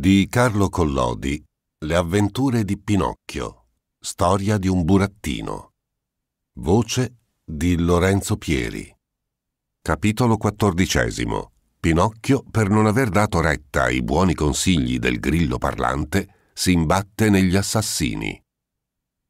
Di Carlo Collodi Le avventure di Pinocchio Storia di un burattino Voce di Lorenzo Pieri Capitolo XIV Pinocchio, per non aver dato retta ai buoni consigli del grillo parlante, si imbatte negli assassini.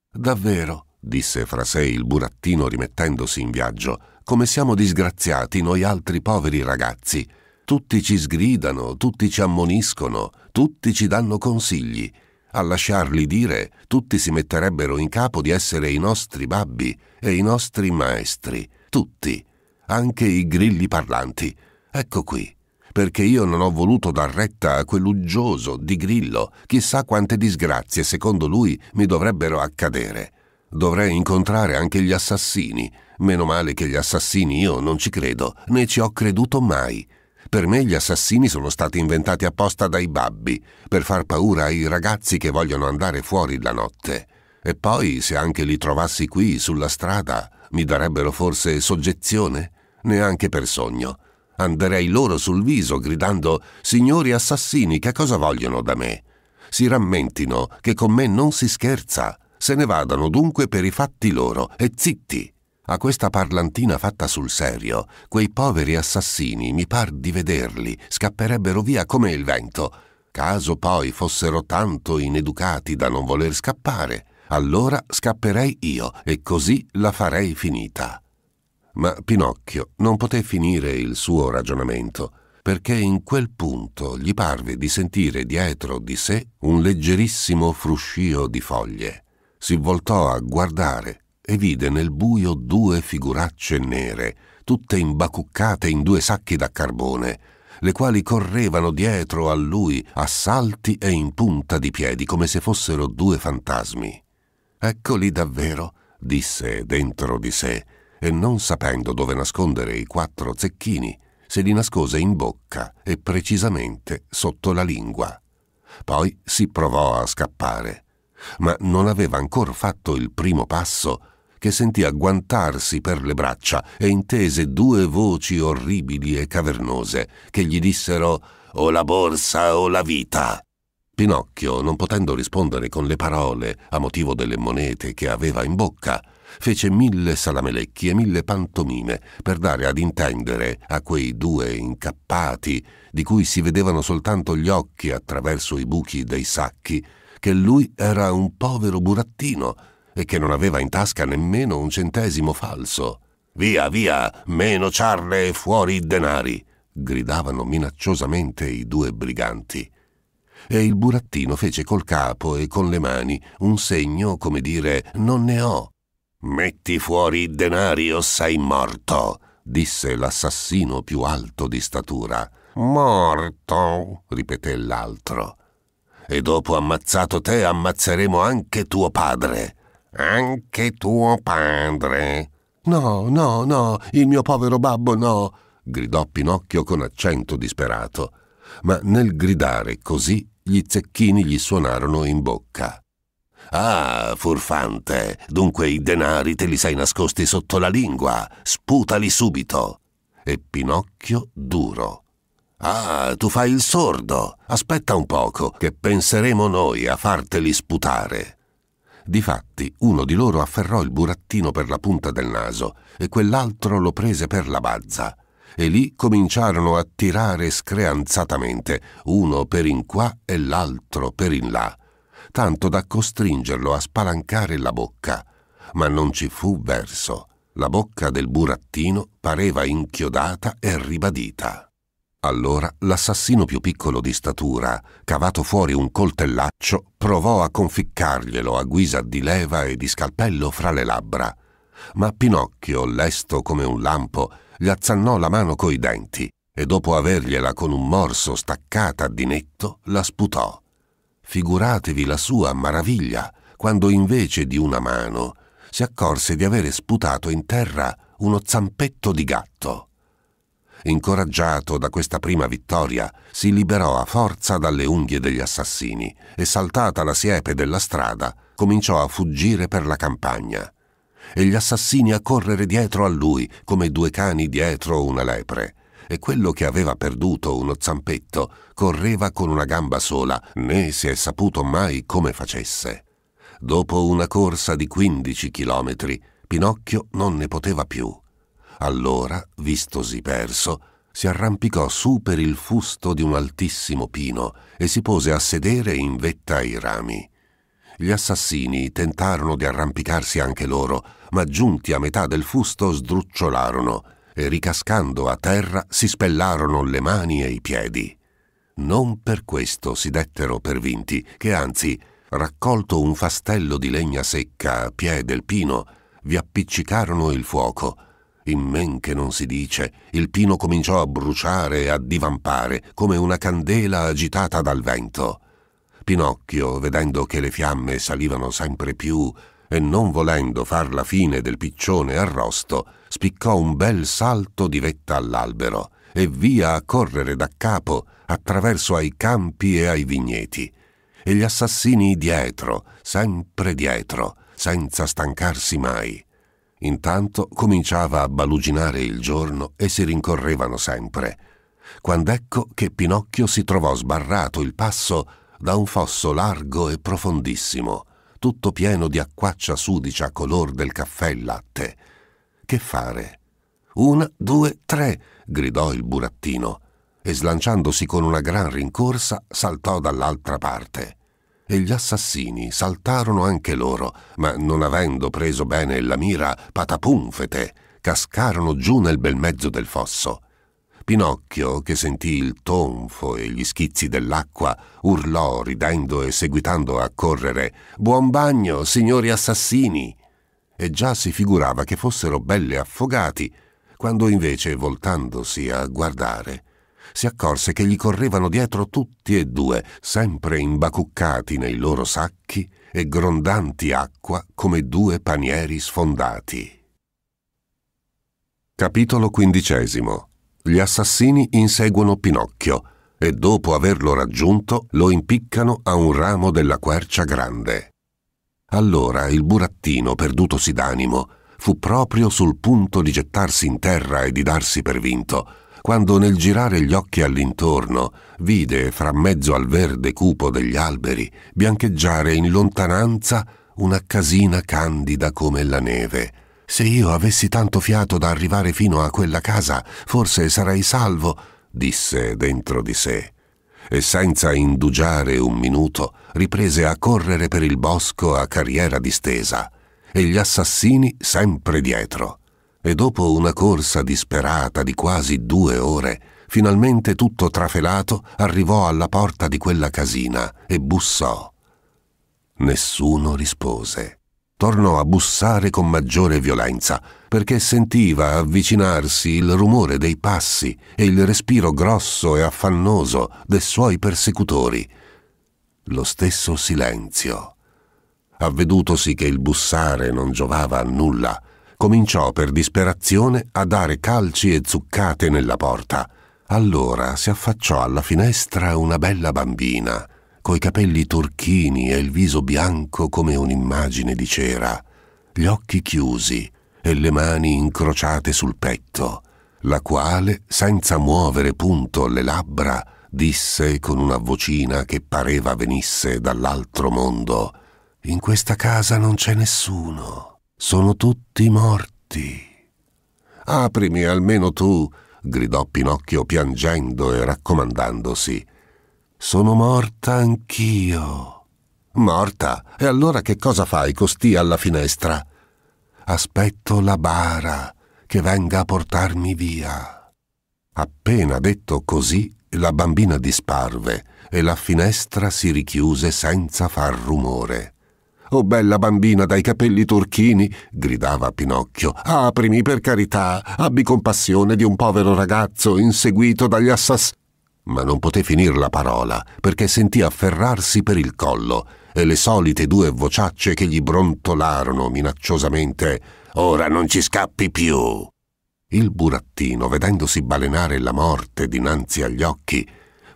Davvero, disse fra sé il burattino rimettendosi in viaggio, come siamo disgraziati noi altri poveri ragazzi. Tutti ci sgridano, tutti ci ammoniscono, tutti ci danno consigli. A lasciarli dire, tutti si metterebbero in capo di essere i nostri babbi e i nostri maestri, tutti, anche i grilli parlanti. Ecco qui, perché io non ho voluto dar retta a quell'uggioso di grillo, chissà quante disgrazie secondo lui mi dovrebbero accadere. Dovrei incontrare anche gli assassini, meno male che gli assassini io non ci credo, né ci ho creduto mai. Per me gli assassini sono stati inventati apposta dai babbi, per far paura ai ragazzi che vogliono andare fuori la notte. E poi, se anche li trovassi qui, sulla strada, mi darebbero forse soggezione? Neanche per sogno. Anderei loro sul viso gridando Signori assassini, che cosa vogliono da me? Si rammentino che con me non si scherza. Se ne vadano dunque per i fatti loro e zitti. A questa parlantina fatta sul serio, quei poveri assassini, mi par di vederli, scapperebbero via come il vento. Caso poi fossero tanto ineducati da non voler scappare, allora scapperei io e così la farei finita. Ma Pinocchio non poté finire il suo ragionamento, perché in quel punto gli parve di sentire dietro di sé un leggerissimo fruscio di foglie. Si voltò a guardare e vide nel buio due figuracce nere, tutte imbacuccate in due sacchi da carbone, le quali correvano dietro a lui a salti e in punta di piedi come se fossero due fantasmi. Eccoli davvero, disse dentro di sé, e non sapendo dove nascondere i quattro zecchini, se li nascose in bocca e precisamente sotto la lingua. Poi si provò a scappare ma non aveva ancor fatto il primo passo che sentì agguantarsi per le braccia e intese due voci orribili e cavernose che gli dissero o la borsa o la vita. Pinocchio, non potendo rispondere con le parole a motivo delle monete che aveva in bocca, fece mille salamelecchi e mille pantomime per dare ad intendere a quei due incappati, di cui si vedevano soltanto gli occhi attraverso i buchi dei sacchi, che lui era un povero burattino e che non aveva in tasca nemmeno un centesimo falso. Via, via, meno ciarle e fuori i denari! gridavano minacciosamente i due briganti. E il burattino fece col capo e con le mani un segno come dire non ne ho. Metti fuori i denari o sei morto, disse l'assassino più alto di statura. Morto, ripeté l'altro e dopo ammazzato te ammazzeremo anche tuo padre. Anche tuo padre. No, no, no, il mio povero babbo no, gridò Pinocchio con accento disperato. Ma nel gridare così gli zecchini gli suonarono in bocca. Ah, furfante, dunque i denari te li sei nascosti sotto la lingua, sputali subito. E Pinocchio duro. Ah, tu fai il sordo. Aspetta un poco, che penseremo noi a farteli sputare. Difatti, uno di loro afferrò il burattino per la punta del naso e quell'altro lo prese per la bazza. E lì cominciarono a tirare screanzatamente, uno per in qua e l'altro per in là, tanto da costringerlo a spalancare la bocca. Ma non ci fu verso. La bocca del burattino pareva inchiodata e ribadita. Allora l'assassino più piccolo di statura, cavato fuori un coltellaccio, provò a conficcarglielo a guisa di leva e di scalpello fra le labbra. Ma Pinocchio, lesto come un lampo, gli azzannò la mano coi denti e dopo avergliela con un morso staccata di netto, la sputò. Figuratevi la sua maraviglia quando invece di una mano si accorse di avere sputato in terra uno zampetto di gatto incoraggiato da questa prima vittoria, si liberò a forza dalle unghie degli assassini e saltata la siepe della strada, cominciò a fuggire per la campagna. E gli assassini a correre dietro a lui come due cani dietro una lepre. E quello che aveva perduto uno zampetto correva con una gamba sola, né si è saputo mai come facesse. Dopo una corsa di 15 chilometri, Pinocchio non ne poteva più allora, vistosi perso, si arrampicò su per il fusto di un altissimo pino e si pose a sedere in vetta ai rami. Gli assassini tentarono di arrampicarsi anche loro, ma giunti a metà del fusto sdrucciolarono e ricascando a terra si spellarono le mani e i piedi. Non per questo si dettero per vinti, che anzi, raccolto un fastello di legna secca a piè del pino, vi appiccicarono il fuoco, in men che non si dice, il pino cominciò a bruciare e a divampare come una candela agitata dal vento. Pinocchio, vedendo che le fiamme salivano sempre più e non volendo far la fine del piccione arrosto, spiccò un bel salto di vetta all'albero e via a correre da capo attraverso ai campi e ai vigneti. E gli assassini dietro, sempre dietro, senza stancarsi mai. Intanto cominciava a baluginare il giorno e si rincorrevano sempre, quando ecco che Pinocchio si trovò sbarrato il passo da un fosso largo e profondissimo, tutto pieno di acquaccia sudicia color del caffè e latte. Che fare? Una, due, tre! gridò il burattino e slanciandosi con una gran rincorsa saltò dall'altra parte e gli assassini saltarono anche loro, ma non avendo preso bene la mira, patapunfete, cascarono giù nel bel mezzo del fosso. Pinocchio, che sentì il tonfo e gli schizzi dell'acqua, urlò ridendo e seguitando a correre Buon bagno, signori assassini! E già si figurava che fossero belle affogati, quando invece, voltandosi a guardare, si accorse che gli correvano dietro tutti e due, sempre imbacuccati nei loro sacchi e grondanti acqua come due panieri sfondati. Capitolo quindicesimo. Gli assassini inseguono Pinocchio e dopo averlo raggiunto lo impiccano a un ramo della quercia grande. Allora il burattino, perdutosi d'animo, fu proprio sul punto di gettarsi in terra e di darsi per vinto, quando nel girare gli occhi all'intorno vide fra mezzo al verde cupo degli alberi biancheggiare in lontananza una casina candida come la neve. Se io avessi tanto fiato da arrivare fino a quella casa, forse sarei salvo, disse dentro di sé. E senza indugiare un minuto, riprese a correre per il bosco a carriera distesa, e gli assassini sempre dietro e dopo una corsa disperata di quasi due ore, finalmente tutto trafelato arrivò alla porta di quella casina e bussò. Nessuno rispose. Tornò a bussare con maggiore violenza, perché sentiva avvicinarsi il rumore dei passi e il respiro grosso e affannoso dei suoi persecutori. Lo stesso silenzio. Avvedutosi che il bussare non giovava a nulla, cominciò per disperazione a dare calci e zuccate nella porta. Allora si affacciò alla finestra una bella bambina, coi capelli turchini e il viso bianco come un'immagine di cera, gli occhi chiusi e le mani incrociate sul petto, la quale, senza muovere punto le labbra, disse con una vocina che pareva venisse dall'altro mondo In questa casa non c'è nessuno. Sono tutti morti. Aprimi almeno tu, gridò Pinocchio piangendo e raccomandandosi. Sono morta anch'io. Morta? E allora che cosa fai costì alla finestra? Aspetto la bara che venga a portarmi via. Appena detto così, la bambina disparve e la finestra si richiuse senza far rumore. Oh bella bambina dai capelli turchini, gridava Pinocchio, aprimi per carità, abbi compassione di un povero ragazzo inseguito dagli assass... Ma non poté finir la parola, perché sentì afferrarsi per il collo e le solite due vociacce che gli brontolarono minacciosamente Ora non ci scappi più. Il burattino, vedendosi balenare la morte dinanzi agli occhi,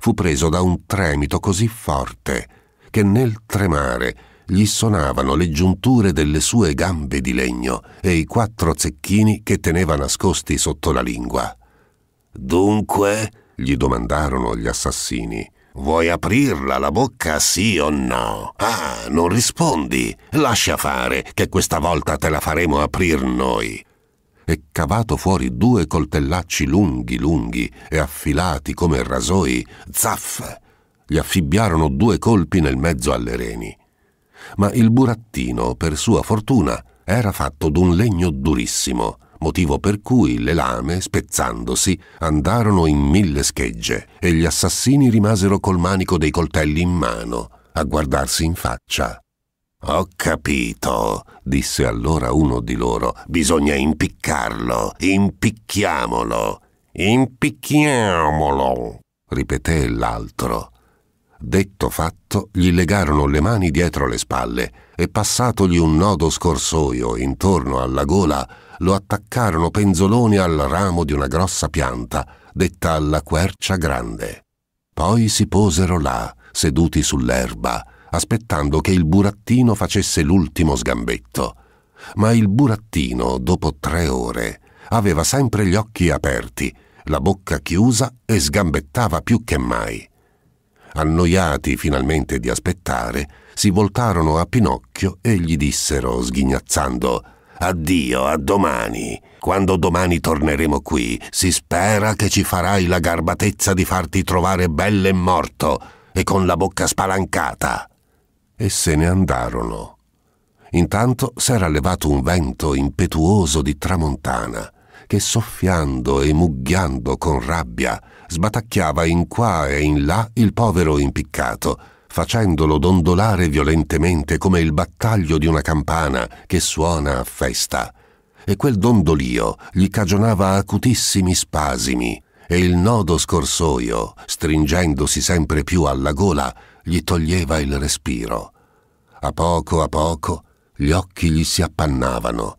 fu preso da un tremito così forte che nel tremare gli sonavano le giunture delle sue gambe di legno e i quattro zecchini che teneva nascosti sotto la lingua. Dunque, gli domandarono gli assassini, vuoi aprirla la bocca sì o no? Ah, non rispondi, lascia fare, che questa volta te la faremo aprir noi. E cavato fuori due coltellacci lunghi lunghi e affilati come rasoi, zaff! gli affibbiarono due colpi nel mezzo alle reni ma il burattino, per sua fortuna, era fatto d'un legno durissimo, motivo per cui le lame, spezzandosi, andarono in mille schegge e gli assassini rimasero col manico dei coltelli in mano, a guardarsi in faccia. Ho capito, disse allora uno di loro, bisogna impiccarlo, impicchiamolo, impicchiamolo, ripeté l'altro. Detto fatto, gli legarono le mani dietro le spalle e passatogli un nodo scorsoio intorno alla gola, lo attaccarono penzoloni al ramo di una grossa pianta, detta la quercia grande. Poi si posero là, seduti sull'erba, aspettando che il burattino facesse l'ultimo sgambetto. Ma il burattino, dopo tre ore, aveva sempre gli occhi aperti, la bocca chiusa e sgambettava più che mai annoiati finalmente di aspettare, si voltarono a Pinocchio e gli dissero, sghignazzando, Addio, a domani. Quando domani torneremo qui, si spera che ci farai la garbatezza di farti trovare belle e morto e con la bocca spalancata. E se ne andarono. Intanto s'era levato un vento impetuoso di tramontana che soffiando e mugghiando con rabbia sbatacchiava in qua e in là il povero impiccato, facendolo dondolare violentemente come il battaglio di una campana che suona a festa. E quel dondolio gli cagionava acutissimi spasimi, e il nodo scorsoio, stringendosi sempre più alla gola, gli toglieva il respiro. A poco a poco gli occhi gli si appannavano,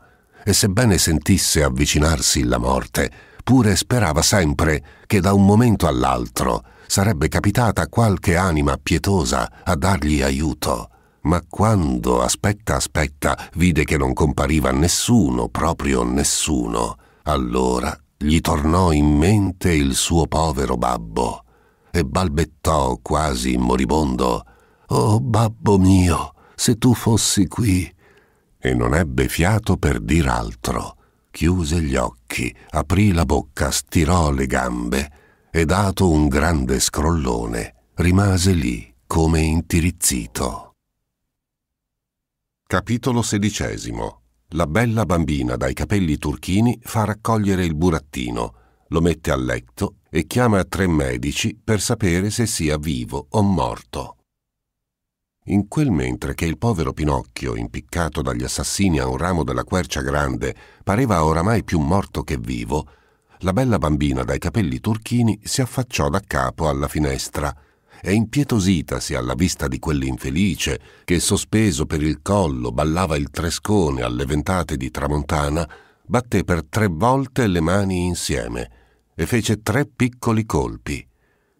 e sebbene sentisse avvicinarsi la morte, pure sperava sempre che da un momento all'altro sarebbe capitata qualche anima pietosa a dargli aiuto. Ma quando aspetta aspetta vide che non compariva nessuno, proprio nessuno, allora gli tornò in mente il suo povero babbo e balbettò quasi moribondo Oh babbo mio, se tu fossi qui, e non ebbe fiato per dir altro. Chiuse gli occhi, aprì la bocca, stirò le gambe e dato un grande scrollone rimase lì come intirizzito. Capitolo XVI La bella bambina dai capelli turchini fa raccogliere il burattino, lo mette a letto e chiama tre medici per sapere se sia vivo o morto. In quel mentre che il povero Pinocchio, impiccato dagli assassini a un ramo della quercia grande, pareva oramai più morto che vivo, la bella bambina dai capelli turchini si affacciò da capo alla finestra e impietositasi alla vista di quell'infelice che, sospeso per il collo, ballava il trescone alle ventate di tramontana, batté per tre volte le mani insieme e fece tre piccoli colpi.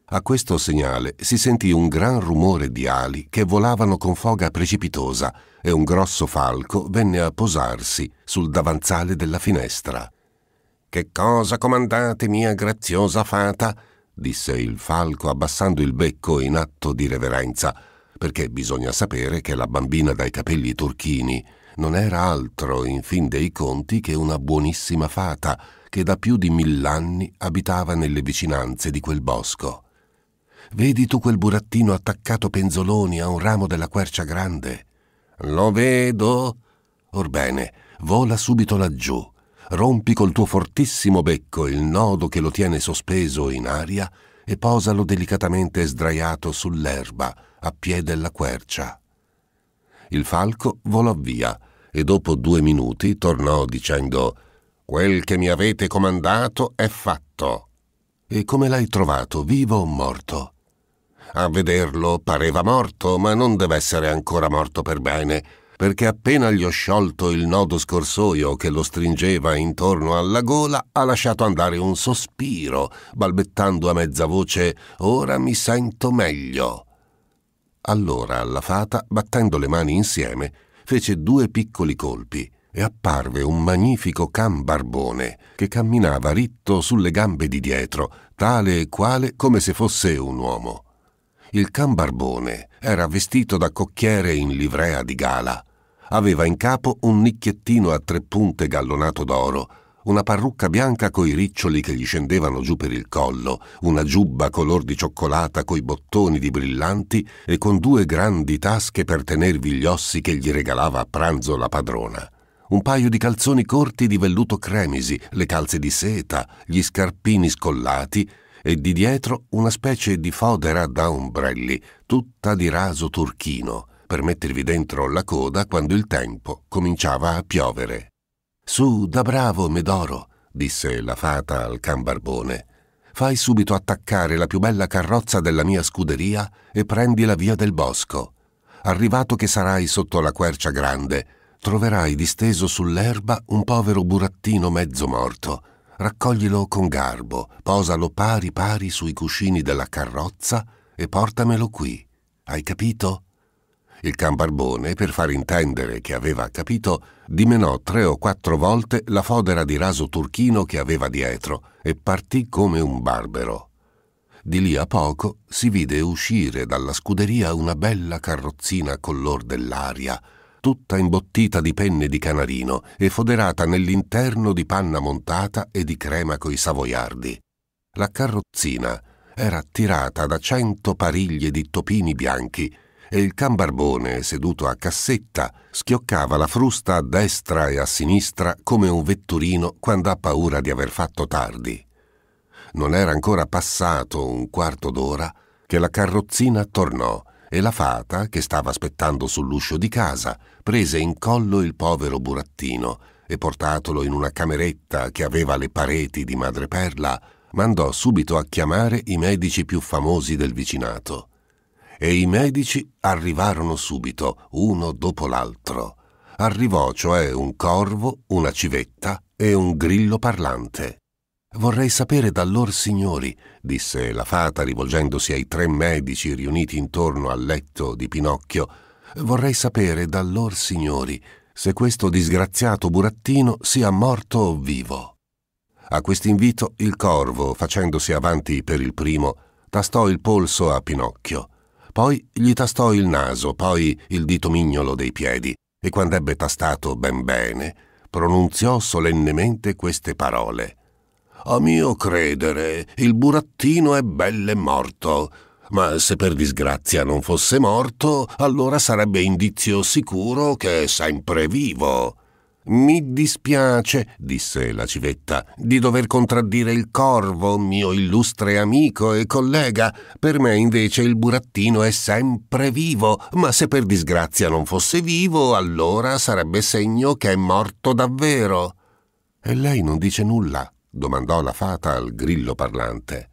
A questo segnale si sentì un gran rumore di ali che volavano con foga precipitosa e un grosso falco venne a posarsi sul davanzale della finestra. Che cosa comandate, mia graziosa fata? disse il falco abbassando il becco in atto di reverenza, perché bisogna sapere che la bambina dai capelli turchini non era altro, in fin dei conti, che una buonissima fata che da più di mill'anni abitava nelle vicinanze di quel bosco. Vedi tu quel burattino attaccato penzoloni a un ramo della quercia grande? Lo vedo. Orbene, vola subito laggiù. Rompi col tuo fortissimo becco il nodo che lo tiene sospeso in aria e posalo delicatamente sdraiato sull'erba a piè della quercia. Il falco volò via e dopo due minuti tornò dicendo Quel che mi avete comandato è fatto. E come l'hai trovato, vivo o morto? A vederlo pareva morto, ma non deve essere ancora morto per bene, perché appena gli ho sciolto il nodo scorsoio che lo stringeva intorno alla gola, ha lasciato andare un sospiro, balbettando a mezza voce Ora mi sento meglio. Allora la fata, battendo le mani insieme, fece due piccoli colpi e apparve un magnifico can barbone che camminava ritto sulle gambe di dietro, tale e quale come se fosse un uomo. Il can Barbone era vestito da cocchiere in livrea di gala. Aveva in capo un nicchiettino a tre punte gallonato d'oro, una parrucca bianca coi riccioli che gli scendevano giù per il collo, una giubba color di cioccolata coi bottoni di brillanti e con due grandi tasche per tenervi gli ossi che gli regalava a pranzo la padrona. Un paio di calzoni corti di velluto cremisi, le calze di seta, gli scarpini scollati, e di dietro una specie di fodera da ombrelli, tutta di raso turchino, per mettervi dentro la coda quando il tempo cominciava a piovere. Su, da bravo, Medoro, disse la fata al can barbone. Fai subito attaccare la più bella carrozza della mia scuderia e prendi la via del bosco. Arrivato che sarai sotto la quercia grande, troverai disteso sull'erba un povero burattino mezzo morto raccoglilo con garbo, posalo pari pari sui cuscini della carrozza e portamelo qui. Hai capito? Il can barbone, per far intendere che aveva capito, dimenò tre o quattro volte la fodera di raso turchino che aveva dietro e partì come un barbero. Di lì a poco si vide uscire dalla scuderia una bella carrozzina color dell'aria, tutta imbottita di penne di canarino e foderata nell'interno di panna montata e di crema coi savoiardi. La carrozzina era tirata da cento pariglie di topini bianchi e il can barbone, seduto a cassetta, schioccava la frusta a destra e a sinistra come un vetturino quando ha paura di aver fatto tardi. Non era ancora passato un quarto d'ora che la carrozzina tornò e la fata, che stava aspettando sull'uscio di casa, prese in collo il povero burattino e portatolo in una cameretta che aveva le pareti di madreperla, mandò subito a chiamare i medici più famosi del vicinato. E i medici arrivarono subito, uno dopo l'altro. Arrivò cioè un corvo, una civetta e un grillo parlante. Vorrei sapere da lor signori, disse la fata rivolgendosi ai tre medici riuniti intorno al letto di Pinocchio, vorrei sapere da lor signori se questo disgraziato burattino sia morto o vivo. A quest'invito il corvo, facendosi avanti per il primo, tastò il polso a Pinocchio, poi gli tastò il naso, poi il dito mignolo dei piedi, e quando ebbe tastato ben bene, pronunziò solennemente queste parole. A mio credere, il burattino è belle morto. Ma se per disgrazia non fosse morto, allora sarebbe indizio sicuro che è sempre vivo. Mi dispiace, disse la civetta, di dover contraddire il corvo, mio illustre amico e collega. Per me invece il burattino è sempre vivo, ma se per disgrazia non fosse vivo, allora sarebbe segno che è morto davvero. E lei non dice nulla, domandò la fata al grillo parlante.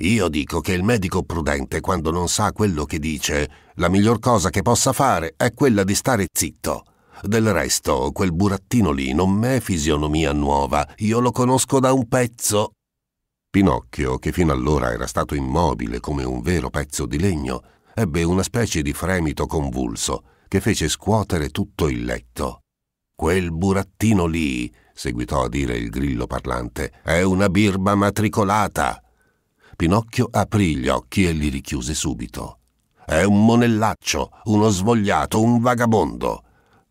Io dico che il medico prudente, quando non sa quello che dice, la miglior cosa che possa fare è quella di stare zitto. Del resto, quel burattino lì non è fisionomia nuova, io lo conosco da un pezzo. Pinocchio, che fino allora era stato immobile come un vero pezzo di legno, ebbe una specie di fremito convulso che fece scuotere tutto il letto. Quel burattino lì seguitò a dire il grillo parlante, è una birba matricolata. Pinocchio aprì gli occhi e li richiuse subito. È un monellaccio, uno svogliato, un vagabondo.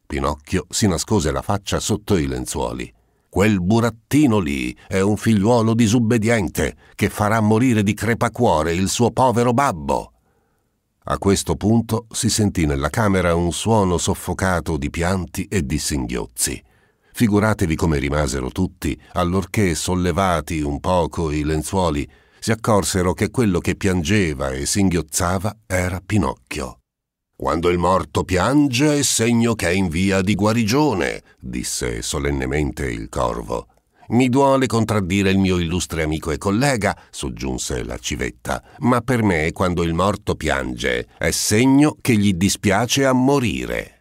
Pinocchio si nascose la faccia sotto i lenzuoli. Quel burattino lì è un figliuolo disubbediente che farà morire di crepacuore il suo povero babbo. A questo punto si sentì nella camera un suono soffocato di pianti e di singhiozzi. Figuratevi come rimasero tutti, allorché, sollevati un poco i lenzuoli, si accorsero che quello che piangeva e singhiozzava era Pinocchio. Quando il morto piange è segno che è in via di guarigione, disse solennemente il corvo. Mi duole contraddire il mio illustre amico e collega, soggiunse la civetta, ma per me quando il morto piange è segno che gli dispiace a morire.